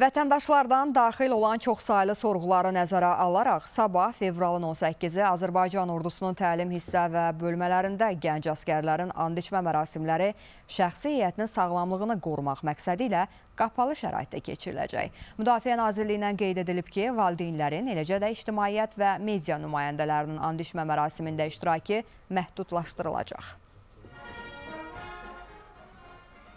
Vətəndaşlardan daxil olan çoxsaylı sorğuları nəzərə alaraq, sabah fevralın 18-i Azərbaycan ordusunun təlim hissə və bölmələrində gənc əskərlərin andiçmə mərasimləri şəxsi heyətinin sağlamlığını qorumaq məqsədi ilə qapalı şəraitdə keçiriləcək. Müdafiə Nazirliyindən qeyd edilib ki, valideynlərin, eləcə də ictimaiyyət və media nümayəndələrinin andiçmə mərasimində iştirakı məhdudlaşdırılacaq.